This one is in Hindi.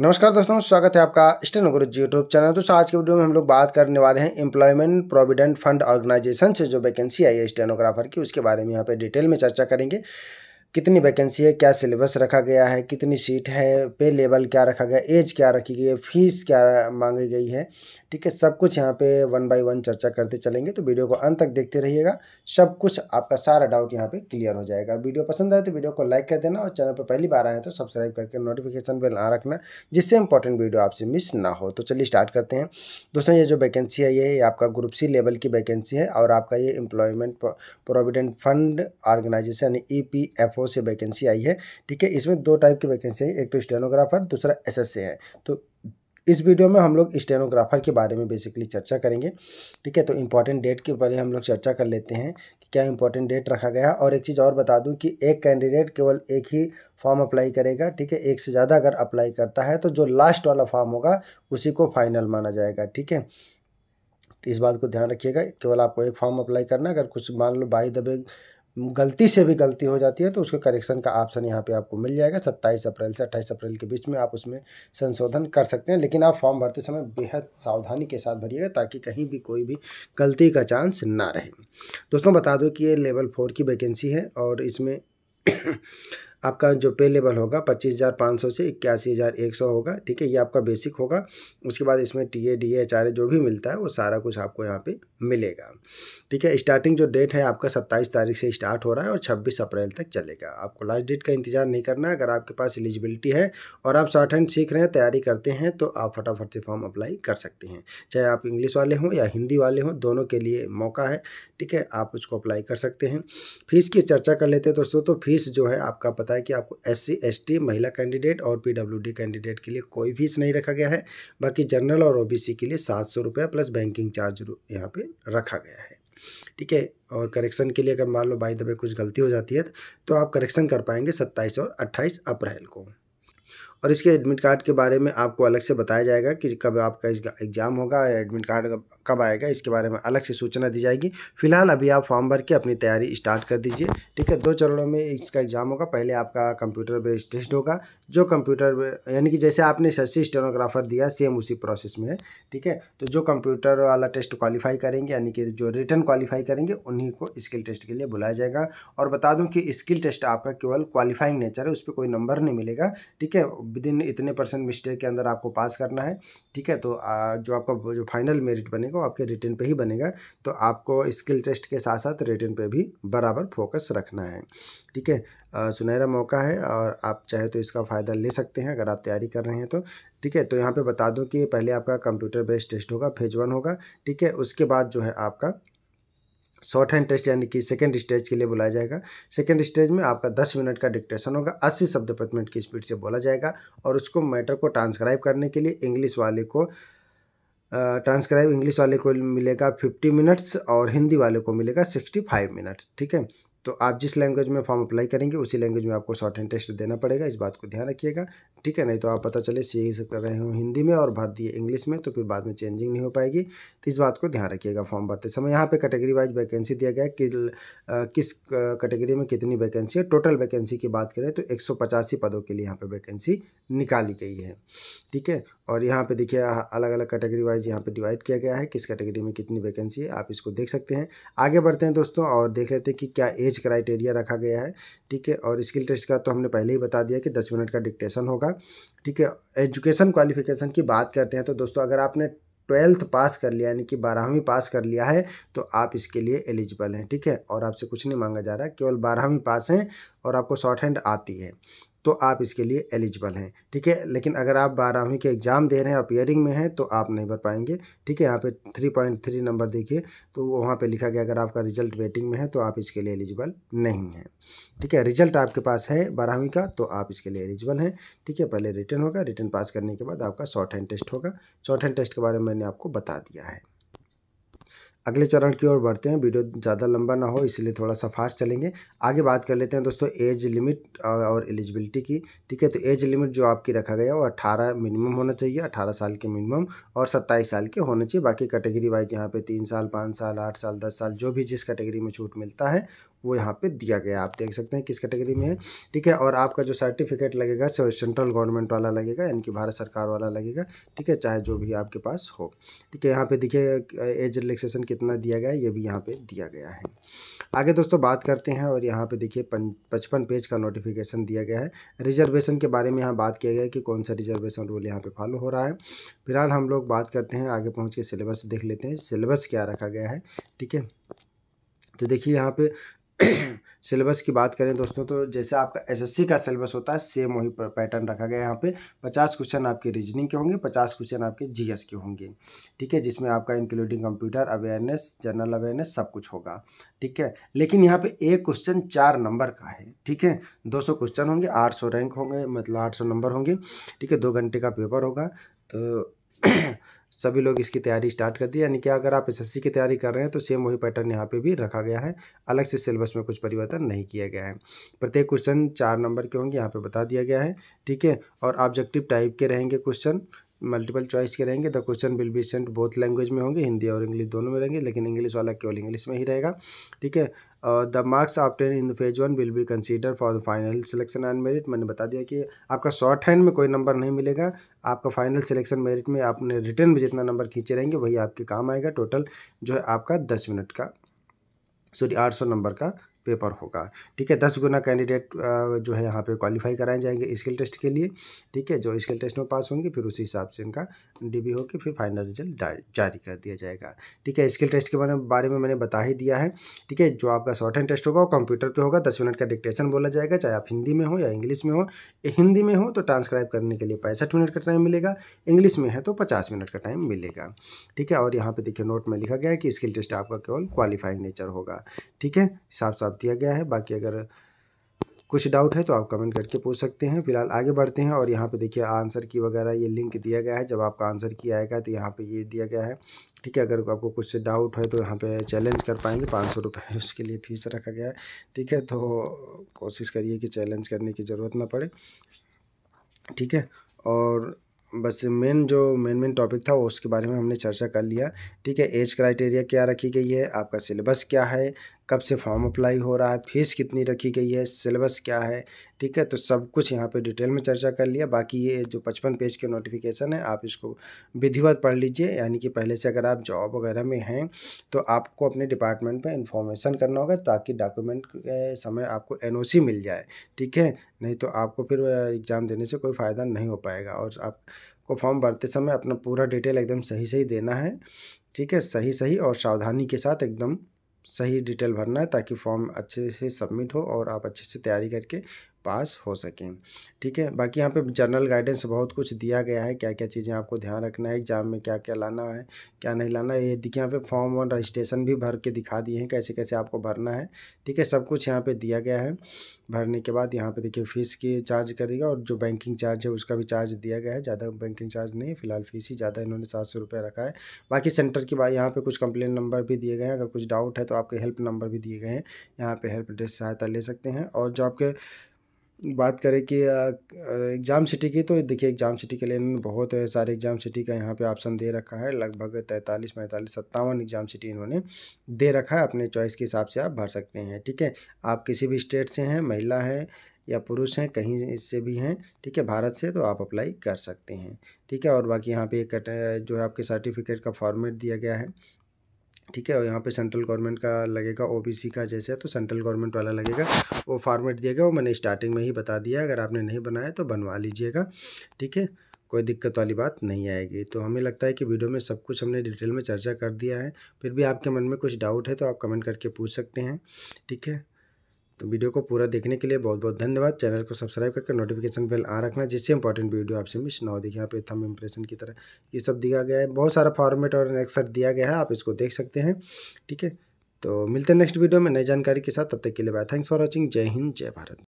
नमस्कार दोस्तों स्वागत है आपका स्टेनो गुरुजी यूट्यूब चैनल दोस्तों आज के वीडियो में हम लोग बात करने वाले हैं एम्प्लॉयमेंट प्रोविडेंट फंड ऑर्गेनाइजेशन से जो वैकेंसी आई है स्टेनोग्राफर की उसके बारे में यहाँ पे डिटेल में चर्चा करेंगे कितनी वैकेंसी है क्या सिलेबस रखा गया है कितनी सीट है पे लेवल क्या रखा गया एज क्या रखी गई है फीस क्या मांगी गई है ठीक है सब कुछ यहाँ पे वन बाय वन चर्चा करते चलेंगे तो वीडियो को अंत तक देखते रहिएगा सब कुछ आपका सारा डाउट यहाँ पे क्लियर हो जाएगा वीडियो पसंद आए तो वीडियो को लाइक कर देना और चैनल पर पहली बार आए तो सब्सक्राइब करके नोटिफिकेशन बेल आ रखना जिससे इंपॉर्टेंट वीडियो आपसे मिस ना हो तो चलिए स्टार्ट करते हैं दोस्तों ये जो वैकेंसी है ये आपका ग्रुप सी लेवल की वैकेंसी है और आपका ये employment provident fund organisation E P F O बहुत से वैकेंसी आई है ठीक है इसमें दो टाइप की वैकेंसी है एक तो स्टेनोग्राफर दूसरा एसएससी है तो इस वीडियो में हम लोग स्टेनोग्राफर के बारे में बेसिकली चर्चा करेंगे ठीक है तो इम्पॉर्टेंट डेट के बारे हम लोग चर्चा कर लेते हैं कि क्या इंपॉर्टेंट डेट रखा गया और एक चीज़ और बता दूं कि एक कैंडिडेट केवल एक ही फॉर्म अप्लाई करेगा ठीक है एक से ज़्यादा अगर अप्लाई करता है तो जो लास्ट वाला फॉर्म होगा उसी को फाइनल माना जाएगा ठीक है तो इस बात को ध्यान रखिएगा केवल आपको एक फॉर्म अप्लाई करना अगर कुछ मान लो बाई द गलती से भी गलती हो जाती है तो उसके करेक्शन का ऑप्शन यहाँ पे आपको मिल जाएगा सत्ताईस अप्रैल से अट्ठाईस अप्रैल के बीच में आप उसमें संशोधन कर सकते हैं लेकिन आप फॉर्म भरते समय बेहद सावधानी के साथ भरिएगा ताकि कहीं भी कोई भी गलती का चांस ना रहे दोस्तों बता दो कि ये लेवल फोर की वैकेंसी है और इसमें आपका जो पे लेवल होगा पच्चीस हज़ार पाँच सौ से इक्यासी हज़ार एक सौ होगा ठीक है ये आपका बेसिक होगा उसके बाद इसमें T A D H R जो भी मिलता है वो सारा कुछ आपको यहाँ पे मिलेगा ठीक है स्टार्टिंग जो डेट है आपका सत्ताईस तारीख से स्टार्ट हो रहा है और छब्बीस अप्रैल तक चलेगा आपको लास्ट डेट का इंतजार नहीं करना अगर आपके पास एलिजिबिलिटी है और आप शॉर्ट हैंड सीख रहे हैं तैयारी करते हैं तो आप फटाफट से फॉर्म अप्लाई कर सकते हैं चाहे आप इंग्लिश वाले हों या हिंदी वाले हों दोनों के लिए मौका है ठीक है आप उसको अप्लाई कर सकते हैं फीस की चर्चा कर लेते हैं दोस्तों तो फीस जो है आपका पता है कि आपको एस सी महिला कैंडिडेट और पी कैंडिडेट के लिए कोई फीस नहीं रखा गया है बाकी जनरल और ओ के लिए सात सौ रुपया प्लस बैंकिंग चार्ज यहाँ पे रखा गया है ठीक है और करेक्शन के लिए अगर मान लो बाई दबे कुछ गलती हो जाती है तो आप करेक्शन कर पाएंगे सत्ताईस और अट्ठाईस अप्रैल को और इसके एडमिट कार्ड के बारे में आपको अलग से बताया जाएगा कि कब आपका एग्ज़ाम होगा एडमिट कार्ड कब आएगा इसके बारे में अलग से सूचना दी जाएगी फिलहाल अभी आप फॉर्म भर के अपनी तैयारी स्टार्ट कर दीजिए ठीक है दो चरणों में इसका एग्ज़ाम होगा पहले आपका कंप्यूटर बेस्ड टेस्ट होगा जो कंप्यूटर यानी कि जैसे आपने शशि स्टेनोग्राफर दिया सेम उसी प्रोसेस में है ठीक है तो जो कंप्यूटर वाला टेस्ट क्वालिफाई करेंगे यानी कि जो रिटर्न क्वालिफाई करेंगे उन्हीं को स्किल टेस्ट के लिए बुलाया जाएगा और बता दूँ कि स्किल टेस्ट आपका केवल क्वालिफाइंग नेचर है उस पर कोई नंबर नहीं मिलेगा ठीक है विद इन इतने परसेंट मिस्टेक के अंदर आपको पास करना है ठीक है तो जो आपका जो फाइनल मेरिट बनेगा बनेगा आपके रिटर्न पे ही बनेगा तो आपको स्किल टेस्ट के साथ साथ रिटर्न पे भी बराबर फोकस रखना है ठीक है सुनहरा मौका है और आप चाहे तो इसका फ़ायदा ले सकते हैं अगर आप तैयारी कर रहे हैं तो ठीक है तो यहाँ पर बता दूँ कि पहले आपका कंप्यूटर बेस्ड टेस्ट होगा फेज वन होगा ठीक है उसके बाद जो है आपका शॉर्ट हैंड टेस्ट यानी कि सेकेंड स्टेज के लिए बुलाया जाएगा सेकेंड स्टेज में आपका दस मिनट का डिक्टेशन होगा अस्सी शब्द प्रति मिनट की स्पीड से बोला जाएगा और उसको मैटर को ट्रांसक्राइब करने के लिए इंग्लिश वाले को ट्रांसक्राइब इंग्लिश वाले को मिलेगा फिफ्टी मिनट्स और हिंदी वाले को मिलेगा सिक्सटी फाइव मिनट्स ठीक है तो आप जिस लैंग्वेज में फॉर्म अप्लाई करेंगे उसी लैंग्वेज में आपको शॉर्ट एंड टेस्ट देना पड़ेगा इस बात को ध्यान रखिएगा ठीक है नहीं तो आप पता चले सी से कर रहे हो हिंदी में और भर दिए इंग्लिश में तो फिर बाद में चेंजिंग नहीं हो पाएगी तो इस बात को ध्यान रखिएगा फॉर्म भरते समय यहाँ पे कैटेगरी वाइज वैकेंसी दिया गया कि आ, किस कैटेगरी में कितनी वैकेंसी है टोटल वैकेंसी की बात करें तो एक पदों के लिए यहाँ पर वैकेंसी निकाली गई है ठीक है और यहाँ पे देखिए अलग अलग कैटेगरी वाइज यहाँ पे डिवाइड किया गया है किस कैटेगरी में कितनी वैकेंसी है आप इसको देख सकते हैं आगे बढ़ते हैं दोस्तों और देख लेते हैं कि क्या एज क्राइटेरिया रखा गया है ठीक है और स्किल टेस्ट का तो हमने पहले ही बता दिया कि दस मिनट का डिक्टेशन होगा ठीक है एजुकेशन क्वालिफिकेशन की बात करते हैं तो दोस्तों अगर आपने ट्वेल्थ पास कर लिया यानी कि बारहवीं पास कर लिया है तो आप इसके लिए एलिजिबल हैं ठीक है और आपसे कुछ नहीं मांगा जा रहा केवल बारहवीं पास हैं और आपको शॉर्ट हैंड आती है तो आप इसके लिए एलिजिबल हैं ठीक है लेकिन अगर आप बारहवीं के एग्ज़ाम दे रहे हैं अपियरिंग में हैं तो आप नहीं भर पाएंगे ठीक है यहाँ पे थ्री पॉइंट थ्री नंबर देखिए तो वहाँ पे लिखा गया अगर आपका रिजल्ट वेटिंग में है तो आप इसके लिए एलिजिबल नहीं हैं ठीक है रिजल्ट आपके पास है बारहवीं का तो आप इसके लिए एलिजिबल हैं ठीक है पहले रिटर्न होगा रिटर्न पास करने के बाद आपका शॉर्ट हैंड टेस्ट होगा शॉर्ट हैंड टेस्ट के बारे में मैंने आपको बता दिया है अगले चरण की ओर बढ़ते हैं वीडियो ज़्यादा लंबा ना हो इसलिए थोड़ा सा फास्ट चलेंगे आगे बात कर लेते हैं दोस्तों एज लिमिट और एलिजिबिलिटी की ठीक है तो एज लिमिट जो आपकी रखा गया वो 18 मिनिमम होना चाहिए 18 साल के मिनिमम और 27 साल के होने चाहिए बाकी कैटेगरी वाइज यहाँ पे तीन साल पाँच साल आठ साल दस साल जो भी जिस कैटेगरी में छूट मिलता है वो यहाँ पे दिया गया आप देख सकते हैं किस कैटेगरी में है हम्म। ठीक है और आपका जो सर्टिफिकेट लगेगा सो सेंट्रल गवर्नमेंट वाला लगेगा यानी कि भारत सरकार वाला लगेगा ठीक है चाहे जो भी आपके पास हो ठीक है यहाँ पे देखिए एज रिलेक्सेशन कितना दिया गया है ये भी यहाँ पे दिया गया है आगे दोस्तों बात करते हैं और यहाँ पर देखिए पचपन पेज का नोटिफिकेशन दिया गया है रिजर्वेशन के बारे में यहाँ बात किया गया कि कौन सा रिजर्वेशन रूल यहाँ पर फॉलो हो रहा है फिलहाल हम लोग बात करते हैं आगे पहुँच के सिलेबस देख लेते हैं सिलेबस क्या रखा गया है ठीक है तो देखिए यहाँ पे सिलेबस की बात करें दोस्तों तो जैसे आपका एसएससी का सिलेबस होता है सेम वही पैटर्न रखा गया है यहाँ पे पचास क्वेश्चन आपके रीजनिंग के होंगे पचास क्वेश्चन आपके जीएस के होंगे ठीक है जिसमें आपका including computer awareness general awareness सब कुछ होगा ठीक है लेकिन यहाँ पे एक क्वेश्चन चार नंबर का है ठीक है दो क्वेश्चन होंगे आठ रैंक होंगे मतलब आठ नंबर होंगे ठीक है दो घंटे का पेपर होगा तो सभी लोग इसकी तैयारी स्टार्ट कर दी यानी कि अगर आप एसएससी की तैयारी कर रहे हैं तो सेम वही पैटर्न यहाँ पे भी रखा गया है अलग से सिलेबस में कुछ परिवर्तन नहीं किया गया है प्रत्येक क्वेश्चन चार नंबर के होंगे यहाँ पे बता दिया गया है ठीक है और ऑब्जेक्टिव टाइप के रहेंगे क्वेश्चन मल्टीपल चॉइस के रहेंगे the question will be sent both language में होंगे हिंदी और इंग्लिश दोनों में रहेंगे लेकिन इंग्लिश वाला केवल इंग्लिश में ही रहेगा ठीक है और the marks obtain in the phase one will be consider for the final selection and merit मैंने बता दिया कि आपका शॉर्ट हैंड में कोई नंबर नहीं मिलेगा आपका फाइनल सिलेक्शन मेरिट में आपने रिटर्न में जितना नंबर खींचे रहेंगे वही आपके काम आएगा टोटल जो है आपका दस मिनट का सॉरी आठ सौ नंबर का पेपर होगा ठीक है दस गुना कैंडिडेट जो है यहाँ पे क्वालिफाई कराए जाएंगे स्किल टेस्ट के लिए ठीक है जो स्किल टेस्ट में पास होंगे फिर उसी हिसाब से इनका डी बी होकर फिर फाइनल रिजल्ट जारी कर दिया जाएगा ठीक है स्किल टेस्ट के बारे में मैंने बता ही दिया है ठीक है जो आपका शॉर्ट हैंड टेस्ट होगा वो कंप्यूटर पर होगा दस मिनट का डिक्टेशन बोला जाएगा चाहे आप हिंदी में हो या इंग्लिश में हो हिंदी में हो तो ट्रांसक्राइब करने के लिए पैंसठ मिनट का टाइम मिलेगा इंग्लिश में है तो पचास मिनट का टाइम मिलेगा ठीक है और यहाँ पर देखिए नोट में लिखा गया है कि स्किल टेस्ट आपका केवल क्वालिफाइंग नेचर होगा ठीक है साफ साफ जवाब दिया गया है बाकी अगर कुछ डाउट है तो आप कमेंट करके पूछ सकते हैं फिलहाल आगे बढ़ते हैं और यहाँ पे देखिए आंसर की वगैरह ये लिंक दिया गया है जब आपका आंसर की आएगा तो यहाँ पे ये दिया गया है ठीक है अगर आपको कुछ डाउट है तो यहाँ पे चैलेंज कर पाएंगे पाँच सौ रुपये उसके लिए फीस रखा गया है ठीक है तो कोशिश करिए कि चैलेंज करने की ज़रूरत ना पड़े ठीक है और बस मेन जो मेन मेन टॉपिक था वो उसके बारे में हमने चर्चा कर लिया ठीक है एज क्राइटेरिया क्या रखी गई है आपका सिलेबस क्या है कब से फॉर्म अप्लाई हो रहा है फीस कितनी रखी गई है सिलेबस क्या है ठीक है तो सब कुछ यहाँ पे डिटेल में चर्चा कर लिया बाकी ये जो पचपन पेज के नोटिफिकेशन है आप इसको विधिवत पढ़ लीजिए यानी कि पहले से अगर आप जॉब वगैरह में हैं तो आपको अपने डिपार्टमेंट में इन्फॉर्मेशन करना होगा ताकि डॉक्यूमेंट समय आपको एन मिल जाए ठीक है नहीं तो आपको फिर एग्ज़ाम देने से कोई फ़ायदा नहीं हो पाएगा और आपको फॉर्म भरते समय अपना पूरा डिटेल एकदम सही सही देना है ठीक है सही सही और सावधानी के साथ एकदम सही डिटेल भरना है ताकि फॉर्म अच्छे से सबमिट हो और आप अच्छे से तैयारी करके पास हो सकें ठीक है बाकी यहाँ पे जनरल गाइडेंस बहुत कुछ दिया गया है क्या क्या चीज़ें आपको ध्यान रखना है एग्ज़ाम में क्या क्या लाना है क्या नहीं लाना है ये देखिए यहाँ पे फॉर्म वन रजिस्ट्रेशन भी भर के दिखा दिए हैं कैसे कैसे आपको भरना है ठीक है सब कुछ यहाँ पर दिया गया है भरने के बाद यहाँ पर देखिए फ़ीस की चार्ज करेगा और जो बैंकिंग चार्ज है उसका भी चार्ज दिया गया है ज़्यादा बैंकिंग चार्ज नहीं फिलहाल फ़ीस ही ज़्यादा इन्होंने सात सौ रुपये रखा है बाकी सेंटर की बात यहाँ पर कुछ कंप्लेन नंबर भी दिए गए हैं अगर कुछ डाउट है तो आपके हेल्प नंबर भी दिए गए हैं यहाँ पर हेल्प डेस्क सहायता ले सकते हैं और जो आपके बात करें कि एग्ज़ाम सिटी की तो देखिए एग्ज़ाम सिटी के लिए इन्होंने बहुत सारे एग्ज़ाम सिटी का यहाँ पे ऑप्शन दे रखा है लगभग तैंतालीस पैंतालीस सत्तावन एग्ज़ाम सिटी इन्होंने दे रखा है अपने चॉइस के हिसाब से आप भर सकते हैं ठीक है आप किसी भी स्टेट से हैं महिला हैं या पुरुष हैं कहीं इससे भी हैं ठीक है भारत से तो आप अप्लाई कर सकते हैं ठीक है और बाकी यहाँ पे एक जो है आपके सर्टिफिकेट का फॉर्मेट दिया गया है ठीक है और यहाँ पे सेंट्रल गवर्नमेंट का लगेगा ओबीसी का जैसे तो सेंट्रल गवर्नमेंट वाला लगेगा वो फॉर्मेट दिया गया वो मैंने स्टार्टिंग में ही बता दिया अगर आपने नहीं बनाया तो बनवा लीजिएगा ठीक है कोई दिक्कत वाली बात नहीं आएगी तो हमें लगता है कि वीडियो में सब कुछ हमने डिटेल में चर्चा कर दिया है फिर भी आपके मन में कुछ डाउट है तो आप कमेंट करके पूछ सकते हैं ठीक है तो वीडियो को पूरा देखने के लिए बहुत बहुत धन्यवाद चैनल को सब्सक्राइब करके नोटिफिकेशन बेल आ रखना जिससे इंपॉर्टेंट वीडियो आपसे मिस ना हो देखिए यहाँ पे थम इंप्रेशन की तरह ये सब दिया गया है बहुत सारा फॉर्मेट और एक्सर दिया गया है आप इसको देख सकते हैं ठीक है तो मिलते हैं नेक्स्ट वीडियो में नई जानकारी के साथ तब तक के लिए बाय थैंक्स फॉर वॉचिंग जय हिंद जय भारत